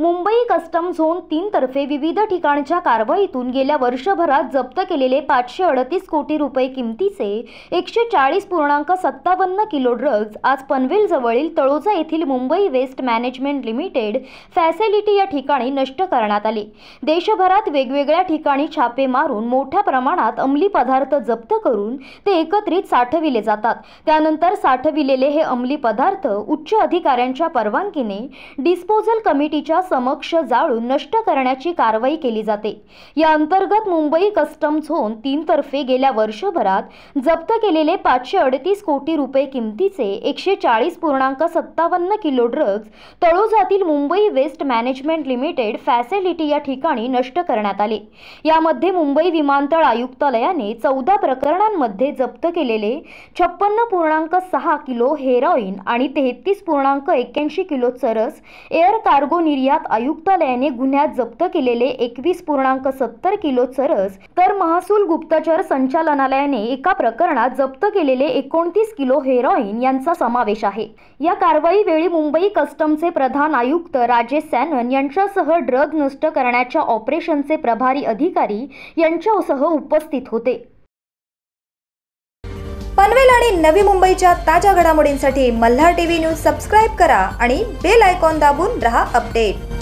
Mumbai custom zone तीन विविध ठिकाणच्या कारवाईतून गेल्या वर्षभरात जप्त केलेले पाचशे अडतीस कोटी रुपये किमतीचे एकशे चाळीस पूर्णांक सत्तावन्न किलो ड्रग्ज आज पनवेलजवळील तळोजा येथील Mumbai waste management limited facility या ठिकाणी नष्ट करण्यात आले देशभरात वेगवेगळ्या ठिकाणी छापे मारून मोठ्या प्रमाणात अंमली पदार्थ जप्त करून ते एकत्रित साठविले जातात त्यानंतर साठविलेले हे अंमली पदार्थ उच्च अधिकाऱ्यांच्या परवानगीने डिस्पोजल कमिटीच्या समक्ष जाळून नष्ट करण्याची कारवाई केली जाते या अंतर्गत मुंबई कस्टम झोन तीनतर्फे गेल्या वर्षभरात जप्त केलेले पाचशे अडतीस कोटी रुपये किमतीचे एकशे चाळीस पूर्णांक सत्तावन्न किलो ड्रग्ज तळोजातील Mumbai waste management limited facility या ठिकाणी नष्ट करण्यात आले यामध्ये मुंबई विमानतळ आयुक्तालयाने चौदा प्रकरणांमध्ये जप्त केलेले छप्पन्न पूर्णांक सहा किलो हेरॉईन आणि तेहतीस पूर्णांक एक्क्याऐंशी किलो चरस एअर कार्गो निर्यात जिल्ह्यात आयुक्तालयाने गुन्ह्यात जप्त केलेले एकवीस पूर्णांक सत्तर किलो चरस तर महसूल गुप्तचर संचालनालयाने एका प्रकरणात जप्त केलेले एकोणतीस किलो हेरोईन यांचा समावेश आहे या कारवाई वेळी मुंबई कस्टमचे प्रधान आयुक्त राजेश सॅनन यांच्यासह ड्रग नष्ट करण्याच्या ऑपरेशनचे प्रभारी अधिकारी यांच्यासह उपस्थित होते पनवेल आणि नवी मुंबईच्या ताज्या घडामोडींसाठी मल्हार टीव्ही न्यूज सबस्क्राईब करा आणि बेल आयकॉन दाबून रहा अपडेट